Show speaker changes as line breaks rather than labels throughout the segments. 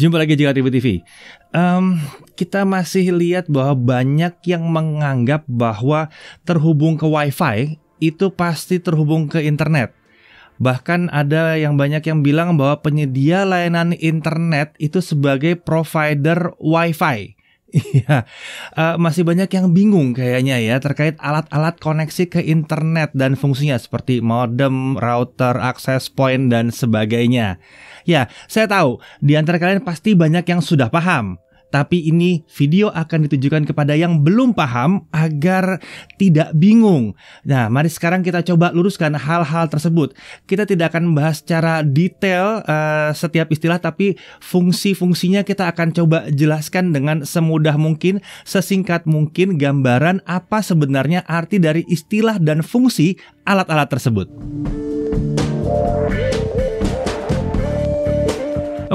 Jumpa lagi di Kreatif TV. Um, kita masih lihat bahwa banyak yang menganggap bahwa terhubung ke WiFi itu pasti terhubung ke internet. Bahkan ada yang banyak yang bilang bahwa penyedia layanan internet itu sebagai provider WiFi. Iya, uh, masih banyak yang bingung kayaknya ya terkait alat-alat koneksi ke internet dan fungsinya seperti modem, router, access point, dan sebagainya. Ya, saya tahu di antara kalian pasti banyak yang sudah paham tapi ini video akan ditujukan kepada yang belum paham agar tidak bingung. Nah, mari sekarang kita coba luruskan hal-hal tersebut. Kita tidak akan membahas secara detail uh, setiap istilah, tapi fungsi-fungsinya kita akan coba jelaskan dengan semudah mungkin, sesingkat mungkin gambaran apa sebenarnya arti dari istilah dan fungsi alat-alat tersebut.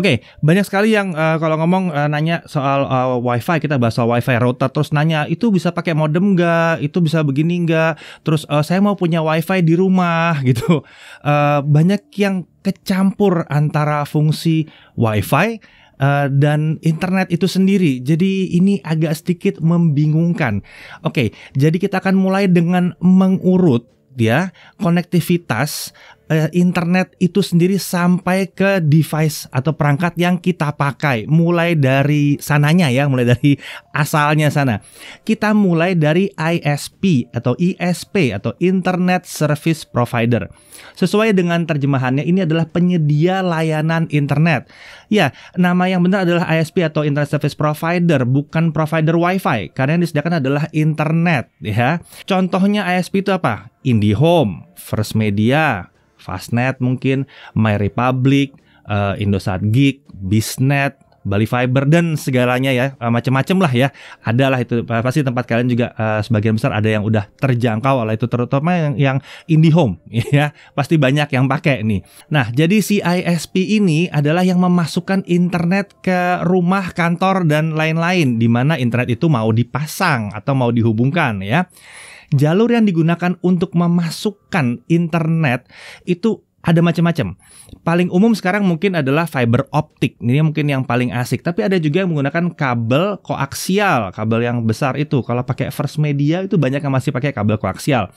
Oke, okay, banyak sekali yang uh, kalau ngomong uh, nanya soal uh, WiFi, kita bahas soal WiFi router, terus nanya itu bisa pakai modem nggak, itu bisa begini nggak, terus uh, saya mau punya WiFi di rumah gitu. Uh, banyak yang kecampur antara fungsi WiFi uh, dan internet itu sendiri. Jadi ini agak sedikit membingungkan. Oke, okay, jadi kita akan mulai dengan mengurut ya konektivitas Eh, internet itu sendiri sampai ke device atau perangkat yang kita pakai, mulai dari sananya ya, mulai dari asalnya sana. Kita mulai dari ISP atau ISP atau Internet Service Provider. Sesuai dengan terjemahannya ini adalah penyedia layanan internet. Ya, nama yang benar adalah ISP atau Internet Service Provider, bukan provider WiFi, karena yang disediakan adalah internet ya. Contohnya ISP itu apa? IndiHome, First Media, Fastnet mungkin, MyRepublic, uh, Indosat Geek, Bisnet, Bali Fiber dan segalanya ya eh, macam-macam lah ya adalah itu pasti tempat kalian juga uh, sebagian besar ada yang udah terjangkau oleh itu terutama yang, yang IndiHome ya pasti banyak yang pakai nih nah jadi si ISP ini adalah yang memasukkan internet ke rumah kantor dan lain-lain di mana internet itu mau dipasang atau mau dihubungkan ya jalur yang digunakan untuk memasukkan internet itu ada macam-macam. Paling umum sekarang mungkin adalah fiber optik. Ini mungkin yang paling asik. Tapi ada juga yang menggunakan kabel koaksial, kabel yang besar itu. Kalau pakai First Media itu banyak yang masih pakai kabel koaksial.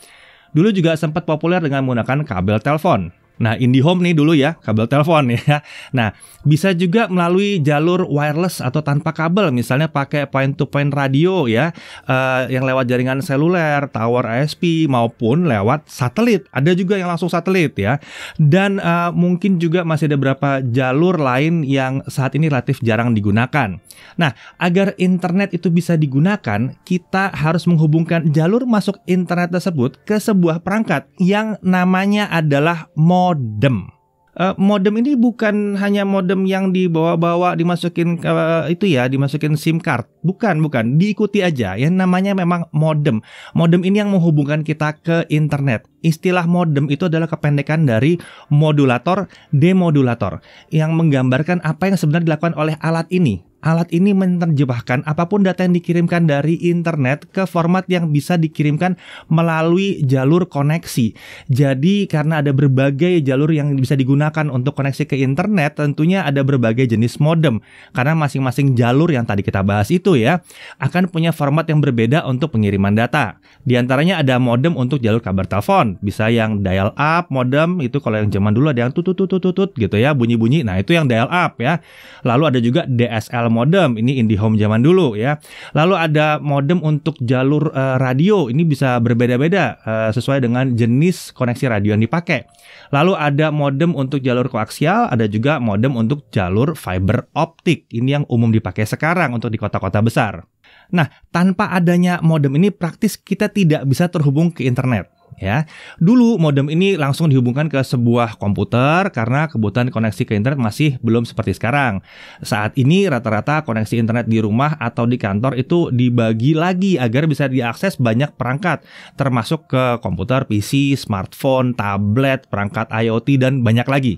Dulu juga sempat populer dengan menggunakan kabel telepon. Nah, IndiHome nih dulu ya, kabel telepon ya. Nah, bisa juga melalui jalur wireless atau tanpa kabel, misalnya pakai point to point radio ya, uh, yang lewat jaringan seluler, tower ISP maupun lewat satelit. Ada juga yang langsung satelit ya. Dan uh, mungkin juga masih ada beberapa jalur lain yang saat ini relatif jarang digunakan. Nah, agar internet itu bisa digunakan, kita harus menghubungkan jalur masuk internet tersebut ke sebuah perangkat yang namanya adalah modem modem. Uh, modem ini bukan hanya modem yang dibawa-bawa dimasukin uh, itu ya dimasukin SIM card bukan bukan diikuti aja Yang namanya memang modem modem ini yang menghubungkan kita ke internet istilah modem itu adalah kependekan dari modulator demodulator yang menggambarkan apa yang sebenarnya dilakukan oleh alat ini Alat ini menerjemahkan apapun data yang dikirimkan dari internet ke format yang bisa dikirimkan melalui jalur koneksi. Jadi karena ada berbagai jalur yang bisa digunakan untuk koneksi ke internet, tentunya ada berbagai jenis modem. Karena masing-masing jalur yang tadi kita bahas itu ya, akan punya format yang berbeda untuk pengiriman data. Di antaranya ada modem untuk jalur kabar telepon, bisa yang dial up modem itu kalau yang zaman dulu ada yang tutut tutut tutut gitu ya bunyi-bunyi. Nah, itu yang dial up ya. Lalu ada juga DSL modem, ini IndiHome zaman dulu ya. Lalu ada modem untuk jalur uh, radio, ini bisa berbeda-beda uh, sesuai dengan jenis koneksi radio yang dipakai. Lalu ada modem untuk jalur koaksial, ada juga modem untuk jalur fiber optik. Ini yang umum dipakai sekarang untuk di kota-kota besar. Nah, tanpa adanya modem ini praktis kita tidak bisa terhubung ke internet ya. Dulu modem ini langsung dihubungkan ke sebuah komputer karena kebutuhan koneksi ke internet masih belum seperti sekarang. Saat ini rata-rata koneksi internet di rumah atau di kantor itu dibagi lagi agar bisa diakses banyak perangkat termasuk ke komputer, PC, smartphone, tablet, perangkat IoT dan banyak lagi.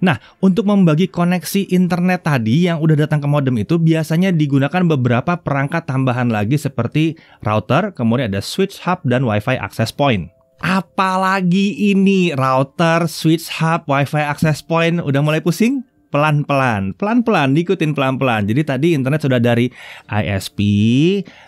Nah, untuk membagi koneksi internet tadi yang udah datang ke modem itu biasanya digunakan beberapa perangkat tambahan lagi seperti router, kemudian ada switch hub dan wifi access point. Apalagi ini router, switch hub, wifi access point udah mulai pusing? pelan-pelan, pelan-pelan, diikutin pelan-pelan. Jadi tadi internet sudah dari ISP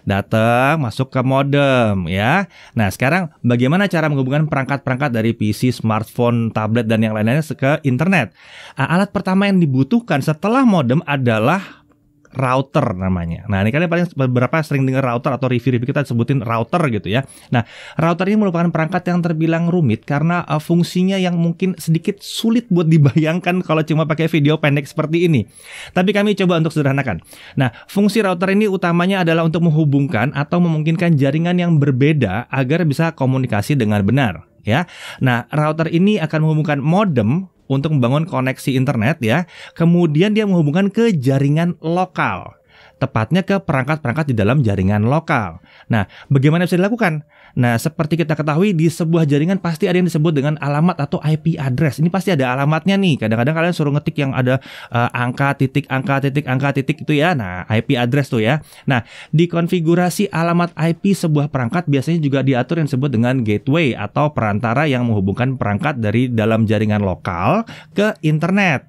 datang masuk ke modem ya. Nah sekarang bagaimana cara menghubungkan perangkat-perangkat dari PC, smartphone, tablet dan yang lain-lainnya ke internet? Alat pertama yang dibutuhkan setelah modem adalah router namanya. Nah, ini kalian paling beberapa sering dengar router atau review-review kita sebutin router gitu ya. Nah, router ini merupakan perangkat yang terbilang rumit karena uh, fungsinya yang mungkin sedikit sulit buat dibayangkan kalau cuma pakai video pendek seperti ini. Tapi kami coba untuk sederhanakan. Nah, fungsi router ini utamanya adalah untuk menghubungkan atau memungkinkan jaringan yang berbeda agar bisa komunikasi dengan benar ya. Nah, router ini akan menghubungkan modem untuk membangun koneksi internet ya. Kemudian dia menghubungkan ke jaringan lokal tepatnya ke perangkat-perangkat di dalam jaringan lokal. Nah, bagaimana bisa dilakukan? Nah, seperti kita ketahui di sebuah jaringan pasti ada yang disebut dengan alamat atau IP address. Ini pasti ada alamatnya nih. Kadang-kadang kalian suruh ngetik yang ada uh, angka titik angka titik angka titik itu ya. Nah, IP address tuh ya. Nah, di konfigurasi alamat IP sebuah perangkat biasanya juga diatur yang disebut dengan gateway atau perantara yang menghubungkan perangkat dari dalam jaringan lokal ke internet.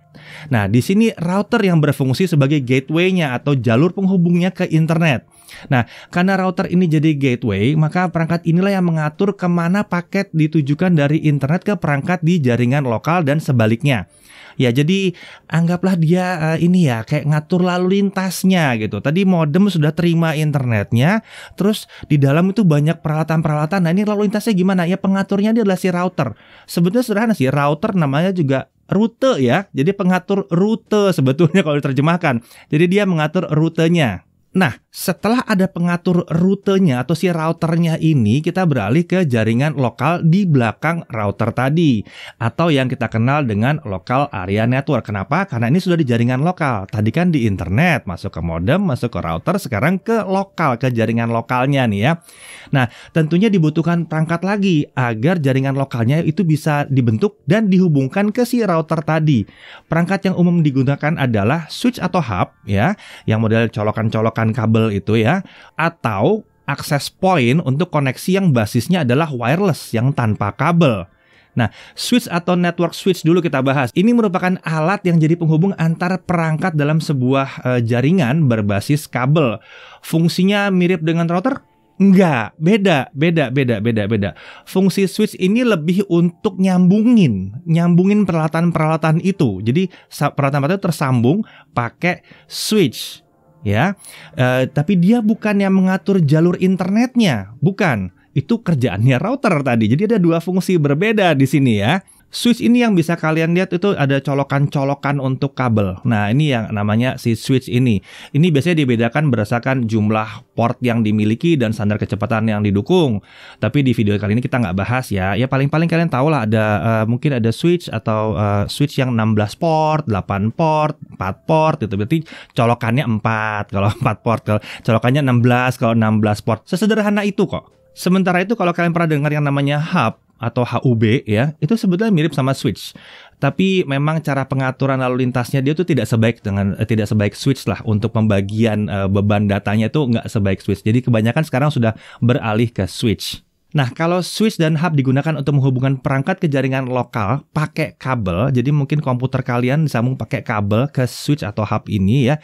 Nah, di sini router yang berfungsi sebagai gateway-nya atau jalur penghubungnya ke internet. Nah, karena router ini jadi gateway, maka perangkat inilah yang mengatur kemana paket ditujukan dari internet ke perangkat di jaringan lokal dan sebaliknya. Ya, jadi anggaplah dia uh, ini ya kayak ngatur lalu lintasnya gitu. Tadi modem sudah terima internetnya, terus di dalam itu banyak peralatan-peralatan. Nah, ini lalu lintasnya gimana? Ya pengaturnya dia adalah si router. Sebetulnya sederhana sih, router namanya juga rute ya. Jadi pengatur rute sebetulnya kalau diterjemahkan. Jadi dia mengatur rutenya. Nah, setelah ada pengatur rutenya atau si routernya ini, kita beralih ke jaringan lokal di belakang router tadi. Atau yang kita kenal dengan lokal area network. Kenapa? Karena ini sudah di jaringan lokal. Tadi kan di internet, masuk ke modem, masuk ke router, sekarang ke lokal, ke jaringan lokalnya nih ya. Nah, tentunya dibutuhkan perangkat lagi agar jaringan lokalnya itu bisa dibentuk dan dihubungkan ke si router tadi. Perangkat yang umum digunakan adalah switch atau hub ya, yang model colokan-colokan menggunakan kabel itu ya, atau akses point untuk koneksi yang basisnya adalah wireless yang tanpa kabel. Nah, switch atau network switch dulu kita bahas. Ini merupakan alat yang jadi penghubung antara perangkat dalam sebuah e, jaringan berbasis kabel. Fungsinya mirip dengan router? Enggak, beda, beda, beda, beda, beda. Fungsi switch ini lebih untuk nyambungin, nyambungin peralatan-peralatan itu. Jadi peralatan-peralatan itu tersambung pakai switch ya. E, tapi dia bukan yang mengatur jalur internetnya, bukan. Itu kerjaannya router tadi. Jadi ada dua fungsi berbeda di sini ya. Switch ini yang bisa kalian lihat itu ada colokan-colokan untuk kabel. Nah, ini yang namanya si switch ini. Ini biasanya dibedakan berdasarkan jumlah port yang dimiliki dan standar kecepatan yang didukung. Tapi di video kali ini kita nggak bahas ya. Ya paling-paling kalian tahu lah ada uh, mungkin ada switch atau uh, switch yang 16 port, 8 port, 4 port Itu Berarti colokannya 4 kalau 4 port, kalau colokannya 16 kalau 16 port. Sesederhana itu kok. Sementara itu kalau kalian pernah dengar yang namanya hub, atau HUB ya, itu sebetulnya mirip sama Switch. Tapi memang cara pengaturan lalu lintasnya dia tuh tidak sebaik dengan eh, tidak sebaik Switch lah untuk pembagian eh, beban datanya itu nggak sebaik Switch. Jadi kebanyakan sekarang sudah beralih ke Switch. Nah, kalau switch dan hub digunakan untuk menghubungkan perangkat ke jaringan lokal pakai kabel, jadi mungkin komputer kalian disambung pakai kabel ke switch atau hub ini ya.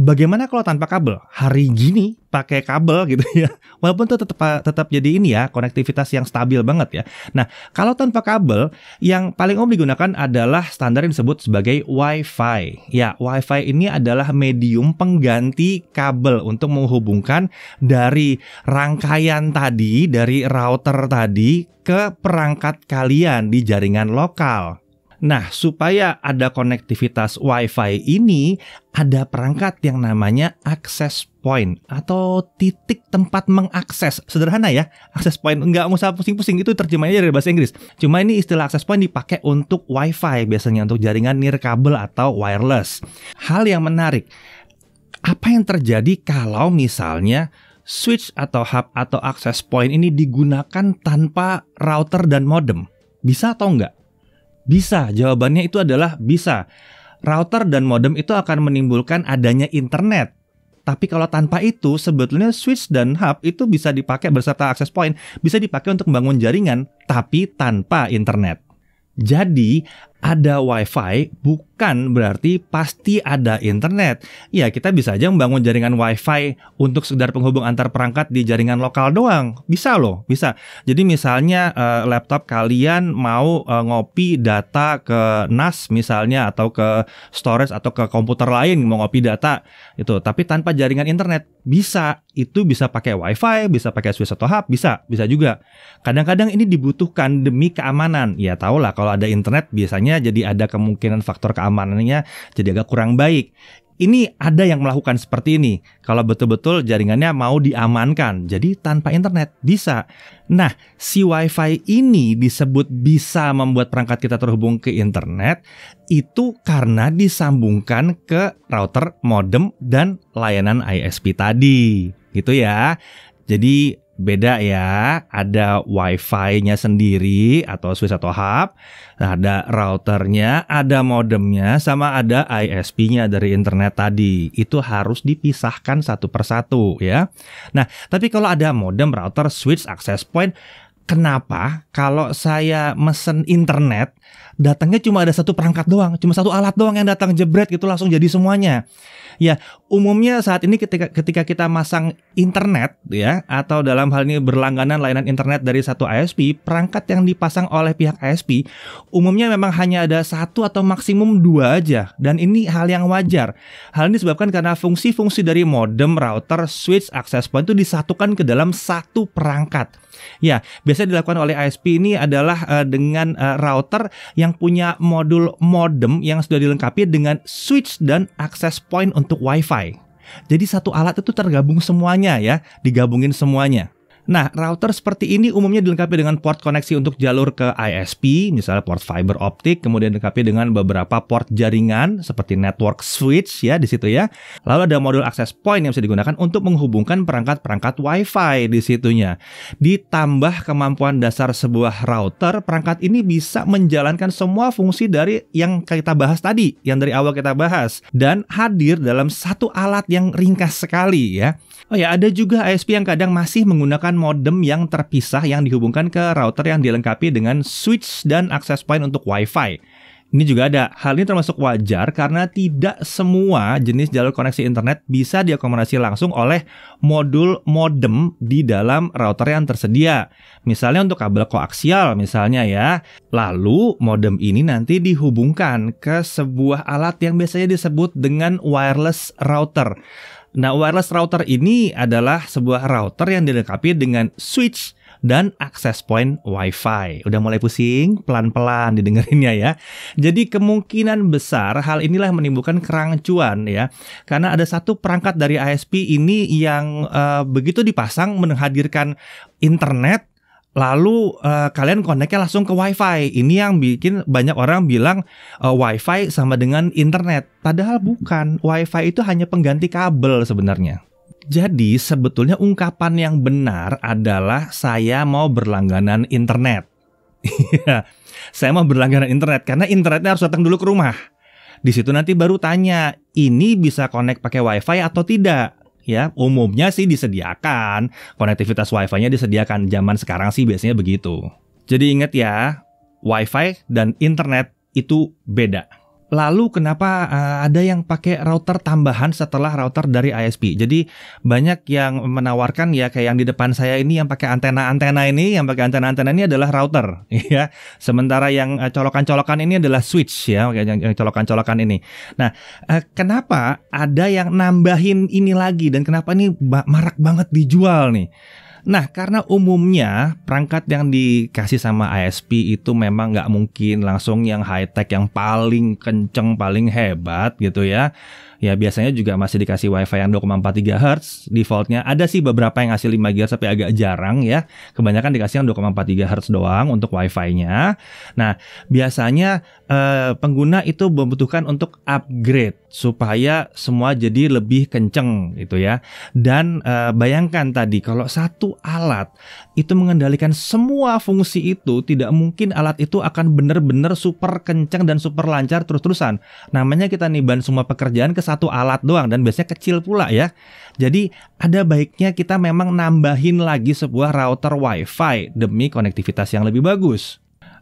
Bagaimana kalau tanpa kabel? Hari gini pakai kabel gitu ya. Walaupun itu tetap tetap jadi ini ya, konektivitas yang stabil banget ya. Nah, kalau tanpa kabel, yang paling umum digunakan adalah standar yang disebut sebagai Wi-Fi. Ya, Wi-Fi ini adalah medium pengganti kabel untuk menghubungkan dari rangkaian tadi, dari router tadi ke perangkat kalian di jaringan lokal. Nah, supaya ada konektivitas WiFi ini, ada perangkat yang namanya access point atau titik tempat mengakses. Sederhana ya, access point. Nggak usah pusing-pusing, itu terjemahnya dari bahasa Inggris. Cuma ini istilah access point dipakai untuk WiFi biasanya untuk jaringan nirkabel atau wireless. Hal yang menarik, apa yang terjadi kalau misalnya switch atau hub atau access point ini digunakan tanpa router dan modem? Bisa atau nggak? Bisa, jawabannya itu adalah bisa. Router dan modem itu akan menimbulkan adanya internet. Tapi kalau tanpa itu, sebetulnya switch dan hub itu bisa dipakai berserta access point, bisa dipakai untuk membangun jaringan, tapi tanpa internet. Jadi, ada WiFi bukan kan berarti pasti ada internet. Ya, kita bisa aja membangun jaringan WiFi untuk sekedar penghubung antar perangkat di jaringan lokal doang. Bisa loh, bisa. Jadi misalnya eh, laptop kalian mau eh, ngopi data ke NAS misalnya atau ke storage atau ke komputer lain mau ngopi data itu, tapi tanpa jaringan internet bisa. Itu bisa pakai WiFi, bisa pakai switch atau hub, bisa, bisa juga. Kadang-kadang ini dibutuhkan demi keamanan. Ya, lah, kalau ada internet biasanya jadi ada kemungkinan faktor keamanan keamanannya jadi agak kurang baik ini ada yang melakukan seperti ini. Kalau betul-betul jaringannya mau diamankan, jadi tanpa internet bisa. Nah, si WiFi ini disebut bisa membuat perangkat kita terhubung ke internet itu karena disambungkan ke router, modem, dan layanan ISP tadi. Gitu ya. Jadi beda ya. Ada WiFi-nya sendiri atau switch atau hub, ada routernya, ada modemnya, sama ada ISP-nya dari internet tadi. Itu harus dipisahkan satu persatu ya. Nah, tapi kalau ada modem, router, switch, access point, kenapa kalau saya mesen internet datangnya cuma ada satu perangkat doang, cuma satu alat doang yang datang jebret gitu langsung jadi semuanya. Ya, umumnya saat ini ketika ketika kita masang internet ya atau dalam hal ini berlangganan layanan internet dari satu ISP, perangkat yang dipasang oleh pihak ISP umumnya memang hanya ada satu atau maksimum dua aja dan ini hal yang wajar. Hal ini disebabkan karena fungsi-fungsi dari modem, router, switch, access point itu disatukan ke dalam satu perangkat. Ya, biasanya dilakukan oleh ISP ini adalah uh, dengan uh, router yang punya modul modem yang sudah dilengkapi dengan switch dan access point untuk WiFi. Jadi satu alat itu tergabung semuanya ya, digabungin semuanya. Nah, router seperti ini umumnya dilengkapi dengan port koneksi untuk jalur ke ISP, misalnya port fiber optik, kemudian dilengkapi dengan beberapa port jaringan seperti network switch ya di situ ya. Lalu ada modul access point yang bisa digunakan untuk menghubungkan perangkat-perangkat Wi-Fi di situnya. Ditambah kemampuan dasar sebuah router, perangkat ini bisa menjalankan semua fungsi dari yang kita bahas tadi, yang dari awal kita bahas dan hadir dalam satu alat yang ringkas sekali ya. Oh ya, ada juga ISP yang kadang masih menggunakan modem yang terpisah yang dihubungkan ke router yang dilengkapi dengan switch dan access point untuk WiFi. Ini juga ada. Hal ini termasuk wajar karena tidak semua jenis jalur koneksi internet bisa diakomodasi langsung oleh modul modem di dalam router yang tersedia. Misalnya untuk kabel koaksial misalnya ya. Lalu modem ini nanti dihubungkan ke sebuah alat yang biasanya disebut dengan wireless router. Nah, wireless router ini adalah sebuah router yang dilengkapi dengan switch dan access point WiFi. Udah mulai pusing, pelan-pelan didengerinnya ya. Jadi kemungkinan besar hal inilah menimbulkan kerancuan ya. Karena ada satu perangkat dari ISP ini yang uh, begitu dipasang menghadirkan internet Lalu uh, kalian koneknya langsung ke WiFi. Ini yang bikin banyak orang bilang uh, WiFi sama dengan internet. Padahal bukan. WiFi itu hanya pengganti kabel sebenarnya. Jadi sebetulnya ungkapan yang benar adalah saya mau berlangganan internet. Iya. saya mau berlangganan internet karena internetnya harus datang dulu ke rumah. Di situ nanti baru tanya, ini bisa connect pakai WiFi atau tidak? ya umumnya sih disediakan konektivitas wifi-nya disediakan zaman sekarang sih biasanya begitu jadi ingat ya wifi dan internet itu beda Lalu kenapa uh, ada yang pakai router tambahan setelah router dari ISP? Jadi banyak yang menawarkan ya kayak yang di depan saya ini yang pakai antena-antena ini, yang pakai antena-antena ini adalah router, ya. Sementara yang eh, colokan-colokan ini adalah switch ya, yang, yang colokan-colokan ini. Nah, uh, kenapa ada yang nambahin ini lagi dan kenapa ini marak banget dijual nih? Nah, karena umumnya perangkat yang dikasih sama ISP itu memang nggak mungkin langsung yang high tech yang paling kenceng, paling hebat gitu ya ya biasanya juga masih dikasih WiFi yang 2,4 GHz defaultnya. Ada sih beberapa yang ngasih 5 GHz tapi agak jarang ya. Kebanyakan dikasih yang 2,4 GHz doang untuk WiFi-nya. Nah, biasanya eh, pengguna itu membutuhkan untuk upgrade supaya semua jadi lebih kenceng gitu ya. Dan eh, bayangkan tadi kalau satu alat itu mengendalikan semua fungsi itu, tidak mungkin alat itu akan benar-benar super kenceng dan super lancar terus-terusan. Namanya kita niban semua pekerjaan ke satu alat doang dan biasanya kecil pula ya. Jadi ada baiknya kita memang nambahin lagi sebuah router WiFi demi konektivitas yang lebih bagus.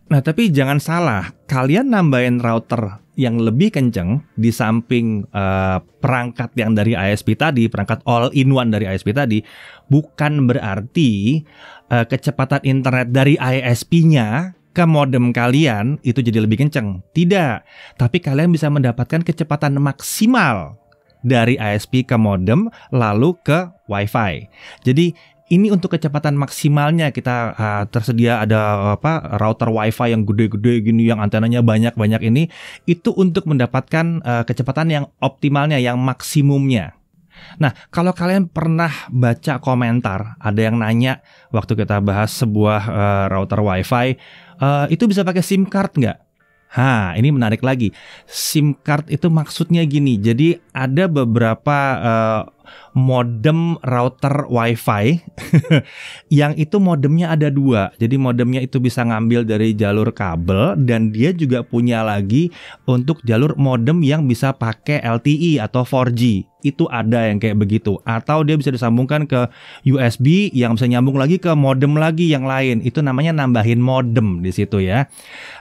Nah, tapi jangan salah, kalian nambahin router yang lebih kenceng di samping uh, perangkat yang dari ISP tadi, perangkat all-in-one dari ISP tadi, bukan berarti uh, kecepatan internet dari ISP-nya ke modem kalian itu jadi lebih kenceng. Tidak, tapi kalian bisa mendapatkan kecepatan maksimal dari ISP ke modem lalu ke WiFi. Jadi ini untuk kecepatan maksimalnya kita uh, tersedia ada apa router WiFi yang gede-gede gini yang antenanya banyak-banyak ini itu untuk mendapatkan uh, kecepatan yang optimalnya yang maksimumnya. Nah, kalau kalian pernah baca komentar ada yang nanya waktu kita bahas sebuah uh, router WiFi uh, itu bisa pakai SIM card nggak? Ha, ini menarik lagi. SIM card itu maksudnya gini. Jadi ada beberapa uh, modem router WiFi yang itu modemnya ada dua. Jadi modemnya itu bisa ngambil dari jalur kabel dan dia juga punya lagi untuk jalur modem yang bisa pakai LTE atau 4G. Itu ada yang kayak begitu. Atau dia bisa disambungkan ke USB yang bisa nyambung lagi ke modem lagi yang lain. Itu namanya nambahin modem di situ ya.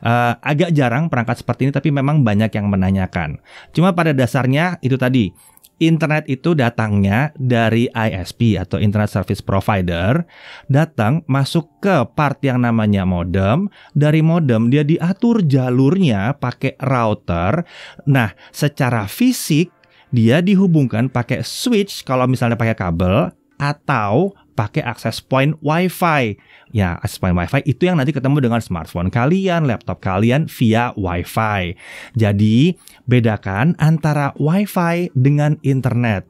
Uh, agak jarang perangkat seperti ini tapi memang banyak yang menanyakan. Cuma pada dasarnya itu tadi tadi, internet itu datangnya dari ISP atau Internet Service Provider, datang masuk ke part yang namanya modem. Dari modem dia diatur jalurnya pakai router. Nah, secara fisik dia dihubungkan pakai switch kalau misalnya pakai kabel atau pakai akses point WiFi. Ya, akses point WiFi itu yang nanti ketemu dengan smartphone kalian, laptop kalian via WiFi. Jadi, bedakan antara WiFi dengan internet.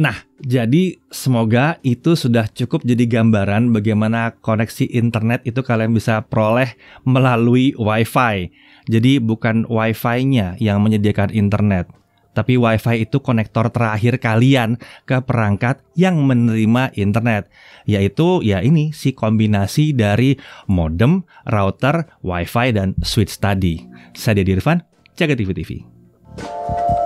Nah, jadi semoga itu sudah cukup jadi gambaran bagaimana koneksi internet itu kalian bisa peroleh melalui WiFi. Jadi bukan WiFi-nya yang menyediakan internet, tapi WiFi itu konektor terakhir kalian ke perangkat yang menerima internet, yaitu ya ini si kombinasi dari modem, router, WiFi dan switch tadi. Saya Dedi Irfan, jaga TV TV.